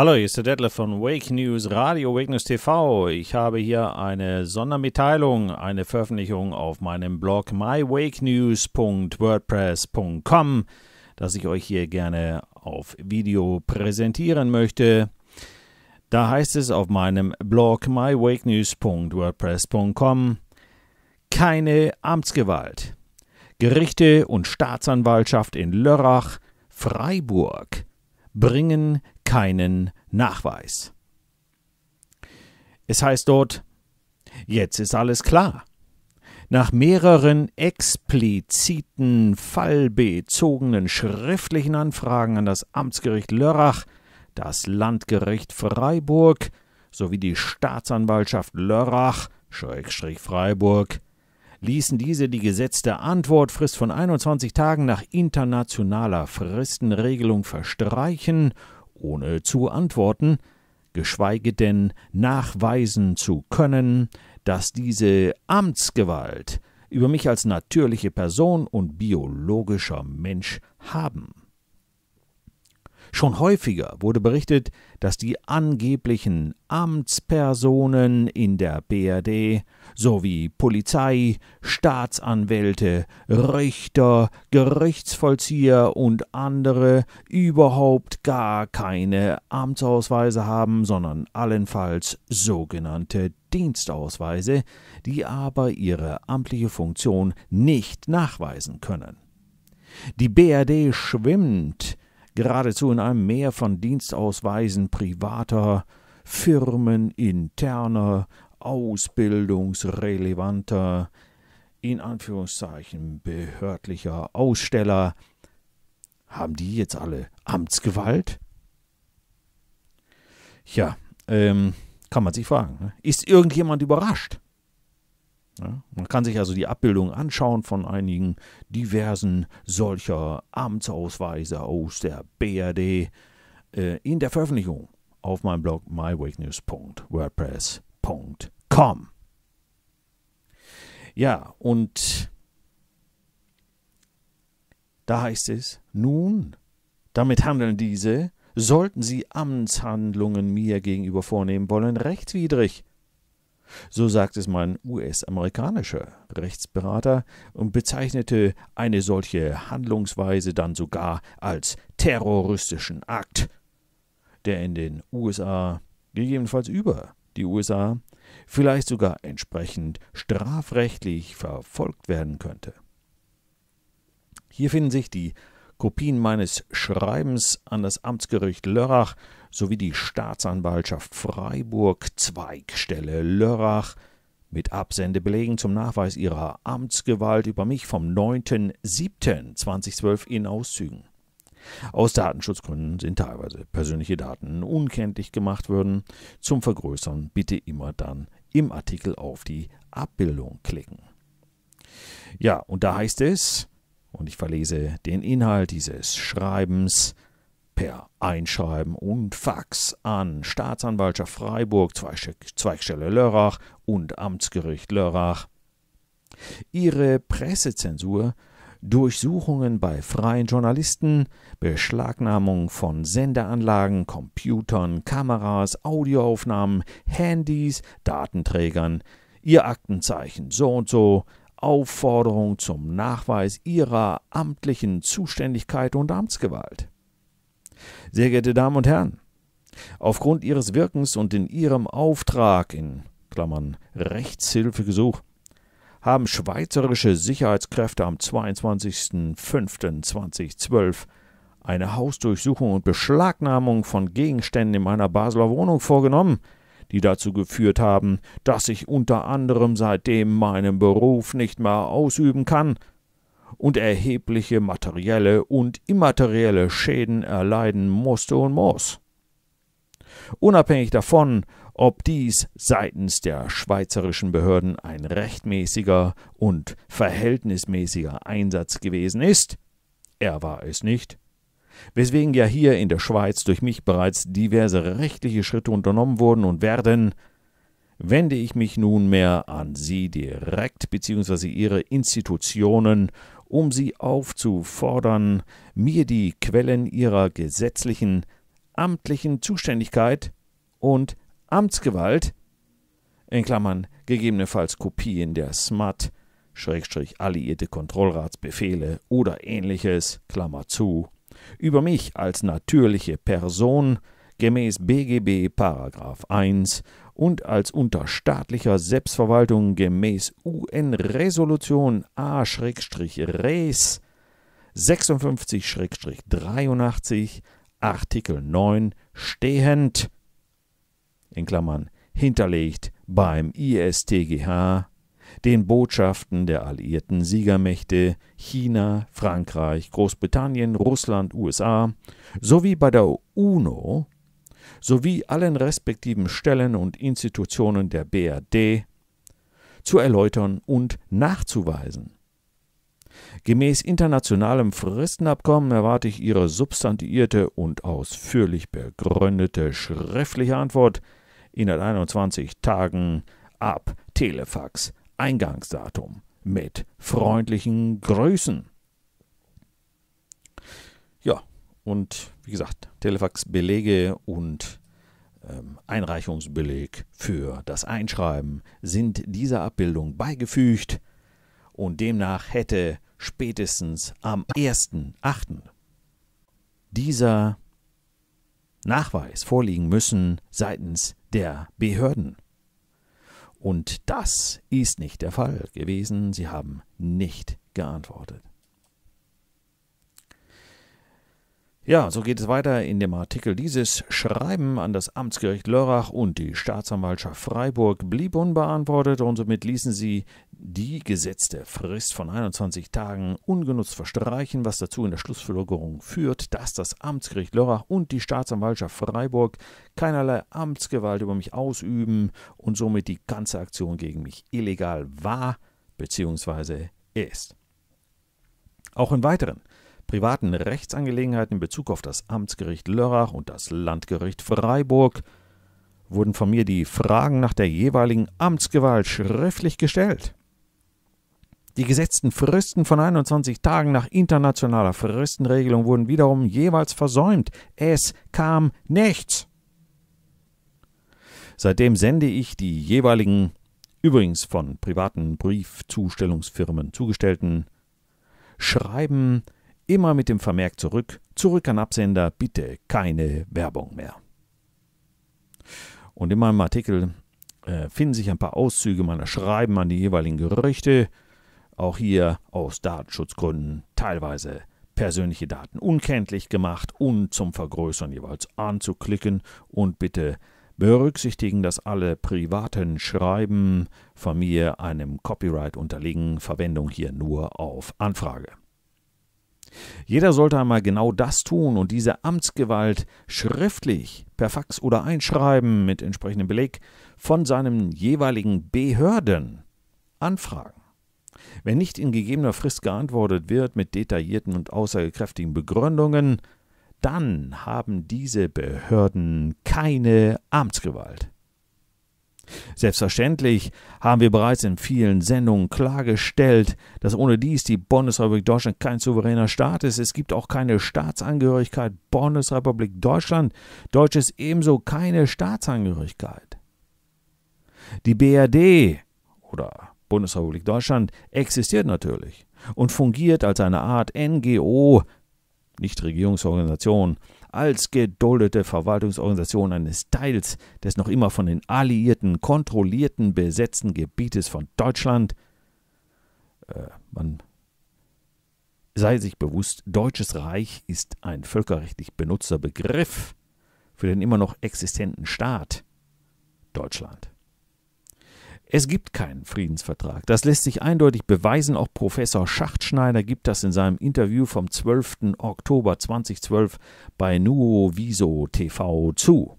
Hallo, hier ist der Detlef von Wake News Radio, Wake News TV. Ich habe hier eine Sondermitteilung, eine Veröffentlichung auf meinem Blog mywakenews.wordpress.com, das ich euch hier gerne auf Video präsentieren möchte. Da heißt es auf meinem Blog mywakenews.wordpress.com keine Amtsgewalt. Gerichte und Staatsanwaltschaft in Lörrach, Freiburg bringen keinen Nachweis. Es heißt dort, jetzt ist alles klar. Nach mehreren expliziten, fallbezogenen schriftlichen Anfragen an das Amtsgericht Lörrach, das Landgericht Freiburg sowie die Staatsanwaltschaft Lörrach-Freiburg ließen diese die gesetzte Antwortfrist von 21 Tagen nach internationaler Fristenregelung verstreichen ohne zu antworten, geschweige denn nachweisen zu können, dass diese Amtsgewalt über mich als natürliche Person und biologischer Mensch haben. Schon häufiger wurde berichtet, dass die angeblichen Amtspersonen in der BRD sowie Polizei, Staatsanwälte, Richter, Gerichtsvollzieher und andere überhaupt gar keine Amtsausweise haben, sondern allenfalls sogenannte Dienstausweise, die aber ihre amtliche Funktion nicht nachweisen können. Die BRD schwimmt geradezu in einem Meer von Dienstausweisen privater, firmeninterner, ausbildungsrelevanter, in Anführungszeichen behördlicher Aussteller, haben die jetzt alle Amtsgewalt? Tja, ähm, kann man sich fragen. Ne? Ist irgendjemand überrascht? Ja, man kann sich also die Abbildung anschauen von einigen diversen solcher Amtsausweise aus der BRD äh, in der Veröffentlichung auf meinem Blog mywakenews.wordpress.com www.kirchenmusik.com. Ja, und da heißt es, nun, damit handeln diese, sollten sie Amtshandlungen mir gegenüber vornehmen wollen, rechtswidrig. So sagt es mein US-amerikanischer Rechtsberater und bezeichnete eine solche Handlungsweise dann sogar als terroristischen Akt, der in den USA gegebenenfalls über die USA, vielleicht sogar entsprechend strafrechtlich verfolgt werden könnte. Hier finden sich die Kopien meines Schreibens an das Amtsgericht Lörrach sowie die Staatsanwaltschaft Freiburg Zweigstelle Lörrach mit Absendebelegen zum Nachweis ihrer Amtsgewalt über mich vom 9.7.2012 in Auszügen. Aus Datenschutzgründen sind teilweise persönliche Daten unkenntlich gemacht worden. Zum Vergrößern bitte immer dann im Artikel auf die Abbildung klicken. Ja, und da heißt es, und ich verlese den Inhalt dieses Schreibens per Einschreiben und Fax an Staatsanwaltschaft Freiburg, Zweigstelle Lörrach und Amtsgericht Lörrach. Ihre Pressezensur Durchsuchungen bei freien Journalisten, Beschlagnahmung von Sendeanlagen, Computern, Kameras, Audioaufnahmen, Handys, Datenträgern, ihr Aktenzeichen so und so, Aufforderung zum Nachweis ihrer amtlichen Zuständigkeit und Amtsgewalt. Sehr geehrte Damen und Herren, aufgrund ihres Wirkens und in ihrem Auftrag in Klammern Rechtshilfegesuch haben schweizerische Sicherheitskräfte am 22.05.2012 eine Hausdurchsuchung und Beschlagnahmung von Gegenständen in meiner Basler Wohnung vorgenommen, die dazu geführt haben, dass ich unter anderem seitdem meinen Beruf nicht mehr ausüben kann und erhebliche materielle und immaterielle Schäden erleiden musste und muss. Unabhängig davon, ob dies seitens der schweizerischen Behörden ein rechtmäßiger und verhältnismäßiger Einsatz gewesen ist. Er war es nicht. Weswegen ja hier in der Schweiz durch mich bereits diverse rechtliche Schritte unternommen wurden und werden, wende ich mich nunmehr an Sie direkt bzw. Ihre Institutionen, um Sie aufzufordern, mir die Quellen Ihrer gesetzlichen, amtlichen Zuständigkeit und Amtsgewalt, in Klammern gegebenenfalls Kopien der SMAT, Schrägstrich alliierte Kontrollratsbefehle oder ähnliches, Klammer zu, über mich als natürliche Person gemäß BGB Paragraph 1 und als unter staatlicher Selbstverwaltung gemäß UN-Resolution A-Res 56-83 Artikel 9 stehend in Klammern hinterlegt beim ISTGH, den Botschaften der alliierten Siegermächte China, Frankreich, Großbritannien, Russland, USA sowie bei der UNO sowie allen respektiven Stellen und Institutionen der BRD zu erläutern und nachzuweisen. Gemäß internationalem Fristenabkommen erwarte ich Ihre substantiierte und ausführlich begründete schriftliche Antwort innerhalb 21 Tagen ab Telefax Eingangsdatum mit freundlichen Grüßen. Ja, und wie gesagt, Telefax-Belege und ähm, Einreichungsbeleg für das Einschreiben sind dieser Abbildung beigefügt und demnach hätte spätestens am 1.8. dieser Nachweis vorliegen müssen seitens der Behörden. Und das ist nicht der Fall gewesen. Sie haben nicht geantwortet. Ja, so geht es weiter in dem Artikel. Dieses Schreiben an das Amtsgericht Lörrach und die Staatsanwaltschaft Freiburg blieb unbeantwortet und somit ließen sie die gesetzte Frist von 21 Tagen ungenutzt verstreichen, was dazu in der Schlussfolgerung führt, dass das Amtsgericht Lörrach und die Staatsanwaltschaft Freiburg keinerlei Amtsgewalt über mich ausüben und somit die ganze Aktion gegen mich illegal war bzw. ist. Auch in weiteren privaten Rechtsangelegenheiten in Bezug auf das Amtsgericht Lörrach und das Landgericht Freiburg wurden von mir die Fragen nach der jeweiligen Amtsgewalt schriftlich gestellt. Die gesetzten Fristen von 21 Tagen nach internationaler Fristenregelung wurden wiederum jeweils versäumt. Es kam nichts. Seitdem sende ich die jeweiligen, übrigens von privaten Briefzustellungsfirmen zugestellten, Schreiben Immer mit dem Vermerk zurück, zurück an Absender, bitte keine Werbung mehr. Und in meinem Artikel äh, finden sich ein paar Auszüge meiner Schreiben an die jeweiligen Gerichte, auch hier aus Datenschutzgründen teilweise persönliche Daten unkenntlich gemacht und zum Vergrößern jeweils anzuklicken und bitte berücksichtigen, dass alle privaten Schreiben von mir einem Copyright unterliegen, Verwendung hier nur auf Anfrage. Jeder sollte einmal genau das tun und diese Amtsgewalt schriftlich, per Fax oder Einschreiben mit entsprechendem Beleg von seinen jeweiligen Behörden anfragen. Wenn nicht in gegebener Frist geantwortet wird mit detaillierten und aussagekräftigen Begründungen, dann haben diese Behörden keine Amtsgewalt. Selbstverständlich haben wir bereits in vielen Sendungen klargestellt, dass ohne dies die Bundesrepublik Deutschland kein souveräner Staat ist. Es gibt auch keine Staatsangehörigkeit Bundesrepublik Deutschland. Deutsch ist ebenso keine Staatsangehörigkeit. Die BRD oder Bundesrepublik Deutschland existiert natürlich und fungiert als eine Art NGO, Nichtregierungsorganisation, als geduldete Verwaltungsorganisation eines Teils des noch immer von den Alliierten kontrollierten besetzten Gebietes von Deutschland. Äh, man sei sich bewusst, Deutsches Reich ist ein völkerrechtlich benutzter Begriff für den immer noch existenten Staat Deutschland. Es gibt keinen Friedensvertrag. Das lässt sich eindeutig beweisen. Auch Professor Schachtschneider gibt das in seinem Interview vom 12. Oktober 2012 bei Nuo Viso TV zu.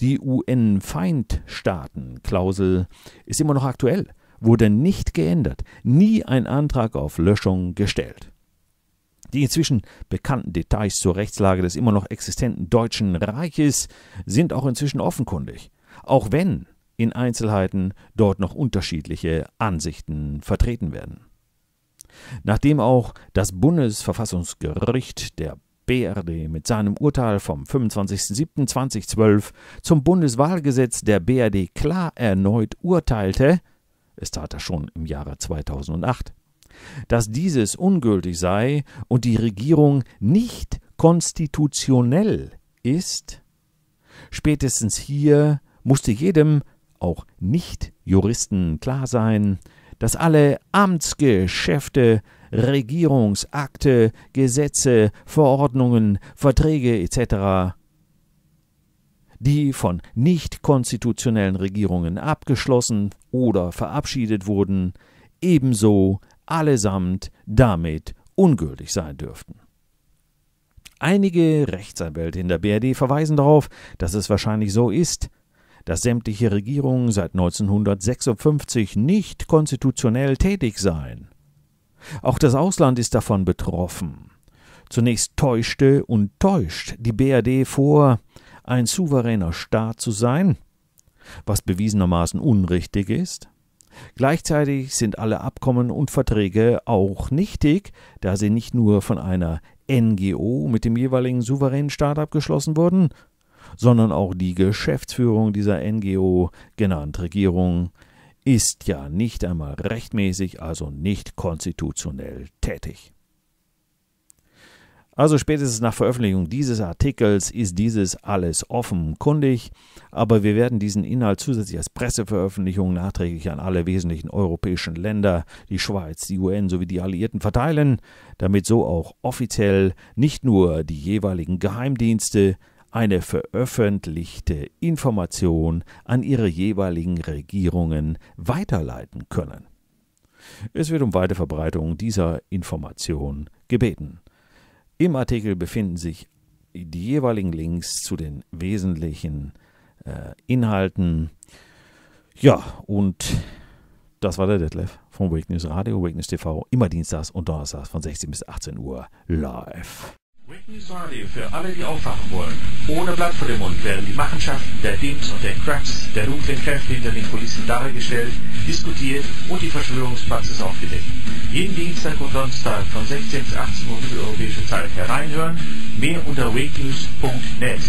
Die UN-Feindstaaten-Klausel ist immer noch aktuell, wurde nicht geändert, nie ein Antrag auf Löschung gestellt. Die inzwischen bekannten Details zur Rechtslage des immer noch existenten Deutschen Reiches sind auch inzwischen offenkundig. Auch wenn in Einzelheiten dort noch unterschiedliche Ansichten vertreten werden. Nachdem auch das Bundesverfassungsgericht der BRD mit seinem Urteil vom 25.07.2012 zum Bundeswahlgesetz der BRD klar erneut urteilte, es tat er schon im Jahre 2008, dass dieses ungültig sei und die Regierung nicht konstitutionell ist, spätestens hier musste jedem auch Nicht-Juristen klar sein, dass alle Amtsgeschäfte, Regierungsakte, Gesetze, Verordnungen, Verträge etc., die von nicht konstitutionellen Regierungen abgeschlossen oder verabschiedet wurden, ebenso allesamt damit ungültig sein dürften. Einige Rechtsanwälte in der BRD verweisen darauf, dass es wahrscheinlich so ist, dass sämtliche Regierungen seit 1956 nicht konstitutionell tätig seien. Auch das Ausland ist davon betroffen. Zunächst täuschte und täuscht die BRD vor, ein souveräner Staat zu sein, was bewiesenermaßen unrichtig ist. Gleichzeitig sind alle Abkommen und Verträge auch nichtig, da sie nicht nur von einer NGO mit dem jeweiligen souveränen Staat abgeschlossen wurden, sondern auch die Geschäftsführung dieser NGO, genannt Regierung, ist ja nicht einmal rechtmäßig, also nicht konstitutionell tätig. Also spätestens nach Veröffentlichung dieses Artikels ist dieses alles offenkundig, aber wir werden diesen Inhalt zusätzlich als Presseveröffentlichung nachträglich an alle wesentlichen europäischen Länder, die Schweiz, die UN sowie die Alliierten verteilen, damit so auch offiziell nicht nur die jeweiligen Geheimdienste, eine veröffentlichte Information an ihre jeweiligen Regierungen weiterleiten können. Es wird um Weiterverbreitung dieser Information gebeten. Im Artikel befinden sich die jeweiligen Links zu den wesentlichen äh, Inhalten. Ja, und das war der Detlef von Wake News Radio, Wake News TV, immer dienstags und donnerstags von 16 bis 18 Uhr live. Whitney Sardi für alle, die aufwachen wollen. Ohne Blatt vor dem Mund werden die Machenschaften der Dims und der Cracks, der dunklen Kräfte hinter den Kulissen dargestellt, diskutiert und die Verschwörungspraxis aufgedeckt. Jeden Dienstag und Donnerstag von 16 bis 18 Uhr mitteleuropäische Zeit hereinhören. Mehr unter wakenews.net.